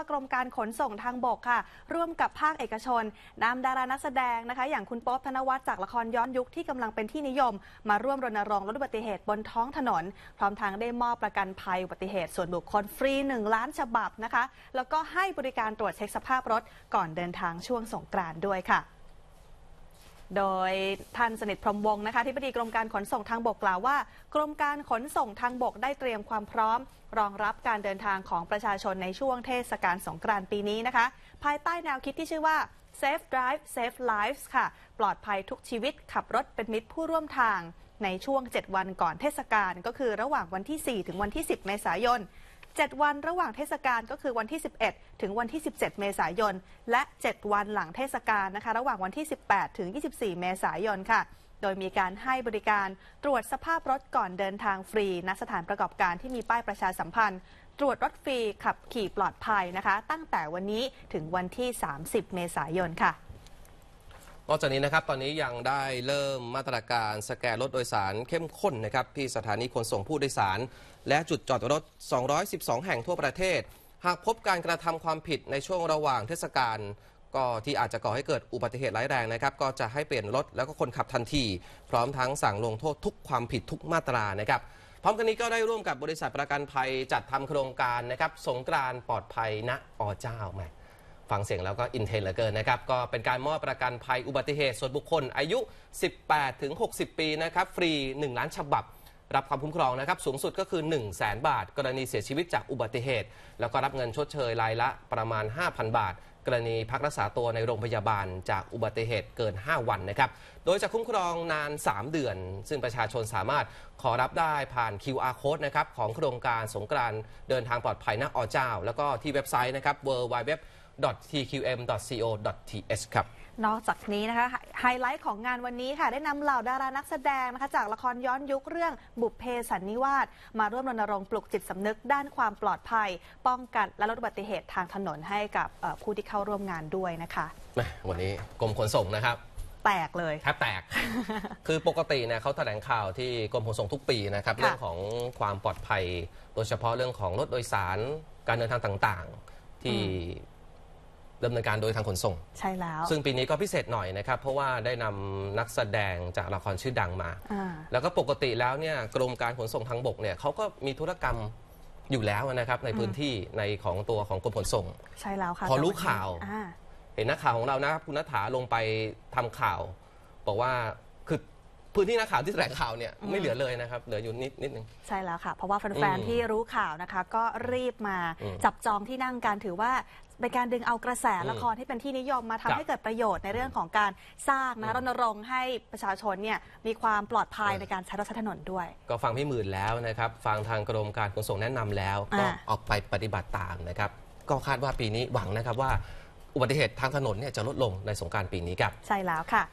ากรมการขนส่งทางบกค่ะ ร่วมกับภาคเอกชนนำดารานักแสดงนะคะ อย่างคุณป๊อบธนวัฒน์จากละครย้อนยุคที่กำลังเป็นที่นิยม มาร่วมรณรงค์ลดอุบัติเหตุบนท้องถนน พร้อมทางได้มอบประกันภัยอุบัติเหตุส่วนบุคคลฟรี 1 ล้านฉบับนะคะ แล้วก็ให้บริการตรวจเช็คสภาพรถ ก่อนเดินทางช่วงสงกรานต์ด้วยค่ะโดยท่านสนิทพรมวงศ์นะคะที่ปดีกรมการขนส่งทางบกกล่าวว่า กรมการขนส่งทางบกได้เตรียมความพร้อม รองรับการเดินทางของประชาชนในช่วงเทศกาลสงกรานต์ปีนี้นะคะ ภายใต้แนวคิดที่ชื่อว่า Safe Drive Safe Lives ค่ะ ปลอดภัยทุกชีวิตขับรถเป็นมิตรผู้ร่วมทางในช่วง 7 วันก่อนเทศกาลก็คือระหว่างวันที่ 4 ถึงวันที่ 10เมษายน7 วันระหว่างเทศกาลก็คือวันที่ 11 ถึงวันที่ 17 เมษายนและ 7 วันหลังเทศกาลนะคะ ระหว่างวันที่ 18ถึง24 เมษายนค่ะ โดยมีการให้บริการตรวจสภาพรถก่อนเดินทางฟรีณสถานประกอบการที่มีป้ายประชาสัมพันธ์ ตรวจรถฟรีขับขี่ปลอดภัยนะคะ ตั้งแต่วันนี้ถึงวันที่ 30 เมษายนค่ะนอกจากนี้นะครับตอนนี้ยังได้เริ่มมาตรการสแกนรถโดยสารเข้มข้นนะครับที่สถานีขนส่งผู้โดยสาร และจุดจอดรถ 212 แห่งทั่วประเทศ หากพบการกระทำความผิดในช่วงระหว่างเทศกาลก็ที่อาจจะก่อให้เกิดอุบัติเหตุร้ายแรงนะครับก็จะให้เปลี่ยนรถแล้วก็คนขับทันที พร้อมทั้งสั่งลงโทษทุกความผิดทุกมาตรานะครับพร้อมกันนี้ก็ได้ร่วมกับบริษัทประกันภัยจัดทำโครงการนะครับสงกรานปลอดภัยณอเจ้าใหม่ฟังเสียงแล้วก็อินเทนเหลือเกินนะครับ ก็เป็นการมอบประกันภัยอุบัติเหตุ ส่วนบุคคลอายุ 18 ถึง 60 ปีนะครับ ฟรี 1 ล้านฉบับรับความคุ้มครองนะครับ สูงสุดก็คือ 1 0 0 0 0แบาท กรณีเสียชีวิตจากอุบัติเหตุ แล้วก็รับเงินชดเชยรายละประมาณ 5,000 บาท กรณีพักรักษาตัวในโรงพยาบาลจากอุบัติเหตุเกิน 5 วันนะครับโดยจะคุ้มครองนาน 3 เดือน ซึ่งประชาชนสามารถขอรับได้ผ่าน QR code นะครับของโครงการสงกรานเดินทางปลอดภัยนักออเจ้า แล้วก็ที่เว็บไซต์นะครับ w w w www.tqm.co.th ครับ นอกจากนี้นะคะไฮไลท์ของงานวันนี้ค่ะได้นำเหล่าดารานักแสดงนะคะจากละครย้อนยุคเรื่องบุพเพสันนิวาสมาร่วมรณรงค์ปลุกจิตสำนึกด้านความปลอดภัย ป้องกันและลดอุบัติเหตุทางถนนให้กับผู้ที่เข้าร่วมงานด้วยนะคะ วันนี้กรมขนส่งนะครับ แตกเลย แทบแตก คือปกตินะเขาแถลงข่าวที่กรมขนส่งทุกปีนะครับเรื่องของความปลอดภัย โดยเฉพาะเรื่องของรถโดยสาร การเดินทางต่าง ๆที่ดำเนินการโดยทางขนส่งใช่แล้วซึ่งปีนี้ก็พิเศษหน่อยนะครับ เพราะว่าได้นำนักแสดงจากละครชื่อดังมาแล้วก็ปกติแล้วเนี่ยกรมการขนส่งทางบกเนี่ยเขาก็มีธุรกรรมอยู่แล้วนะครับ ในพื้นที่ในของตัวของกรมขนส่งใช่แล้วค่ะพอรู้ข่าวเห็นนักข่าวของเรานะครับคุณนัฐาลงไปทำข่าวบอกว่าพื้นที่นักข่าวที่แถลงข่าวเนี่ยไม่เหลือเลยนะครับเหลืออยู่นิดนิดนึงใช่แล้วค่ะ เพราะว่าแฟนๆที่รู้ข่าวนะคะก็รีบมาจับจองที่นั่งการถือว่าเป็นการดึงเอากระแสละครที่เป็นที่นิยมมาทำให้เกิดประโยชน์ในเรื่องของการสร้างนะรณรงค์ให้ประชาชนเนี่ยมีความปลอดภัยในการใช้รถใช้ถนนด้วย ก็ฟังพี่หมื่นแล้วนะครับ ฟังทางกรมการขนส่งแนะนำแล้ว ก็ออกไปปฏิบัติตามนะครับ ก็คาดว่าปีนี้หวังนะครับ ว่าอุบัติเหตุทางถนนเนี่ยจะลดลงในสงการปีนี้ครับ ใช่แล้วค่ะ